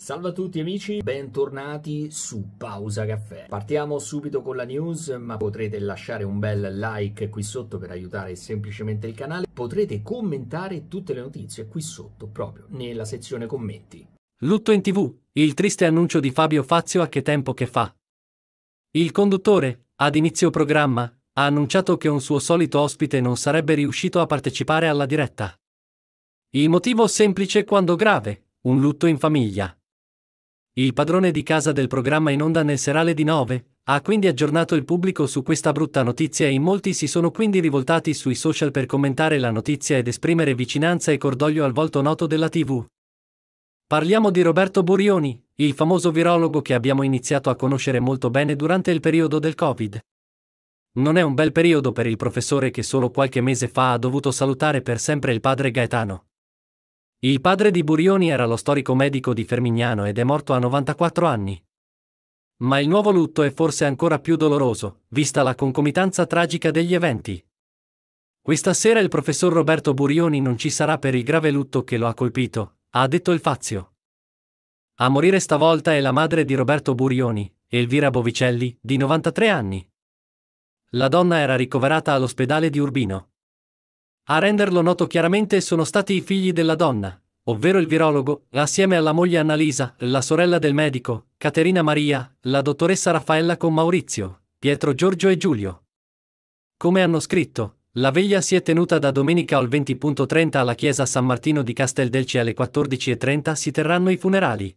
Salve a tutti amici, bentornati su Pausa Caffè. Partiamo subito con la news, ma potrete lasciare un bel like qui sotto per aiutare semplicemente il canale. Potrete commentare tutte le notizie qui sotto, proprio nella sezione commenti. Lutto in tv, il triste annuncio di Fabio Fazio a che tempo che fa. Il conduttore, ad inizio programma, ha annunciato che un suo solito ospite non sarebbe riuscito a partecipare alla diretta. Il motivo semplice quando grave, un lutto in famiglia. Il padrone di casa del programma in onda nel serale di 9 ha quindi aggiornato il pubblico su questa brutta notizia e in molti si sono quindi rivoltati sui social per commentare la notizia ed esprimere vicinanza e cordoglio al volto noto della TV. Parliamo di Roberto Burioni, il famoso virologo che abbiamo iniziato a conoscere molto bene durante il periodo del Covid. Non è un bel periodo per il professore che solo qualche mese fa ha dovuto salutare per sempre il padre Gaetano. Il padre di Burioni era lo storico medico di Fermignano ed è morto a 94 anni. Ma il nuovo lutto è forse ancora più doloroso, vista la concomitanza tragica degli eventi. Questa sera il professor Roberto Burioni non ci sarà per il grave lutto che lo ha colpito, ha detto il Fazio. A morire stavolta è la madre di Roberto Burioni, Elvira Bovicelli, di 93 anni. La donna era ricoverata all'ospedale di Urbino. A renderlo noto chiaramente sono stati i figli della donna, ovvero il virologo, assieme alla moglie Annalisa, la sorella del medico, Caterina Maria, la dottoressa Raffaella con Maurizio, Pietro Giorgio e Giulio. Come hanno scritto, la veglia si è tenuta da domenica al 20.30 alla chiesa San Martino di Casteldelci alle 14.30 si terranno i funerali.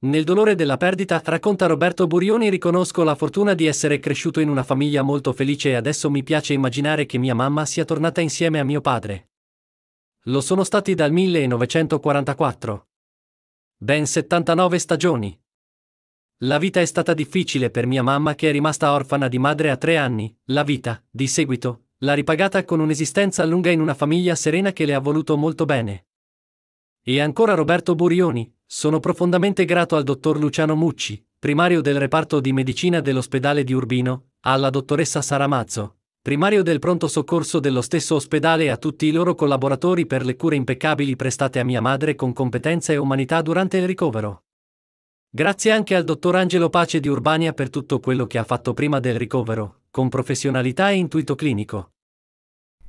Nel dolore della perdita, racconta Roberto Burioni, riconosco la fortuna di essere cresciuto in una famiglia molto felice e adesso mi piace immaginare che mia mamma sia tornata insieme a mio padre. Lo sono stati dal 1944. Ben 79 stagioni. La vita è stata difficile per mia mamma che è rimasta orfana di madre a tre anni, la vita, di seguito, l'ha ripagata con un'esistenza lunga in una famiglia serena che le ha voluto molto bene. E ancora Roberto Burioni, sono profondamente grato al dottor Luciano Mucci, primario del reparto di medicina dell'ospedale di Urbino, alla dottoressa Saramazzo, primario del pronto soccorso dello stesso ospedale e a tutti i loro collaboratori per le cure impeccabili prestate a mia madre con competenza e umanità durante il ricovero. Grazie anche al dottor Angelo Pace di Urbania per tutto quello che ha fatto prima del ricovero, con professionalità e intuito clinico.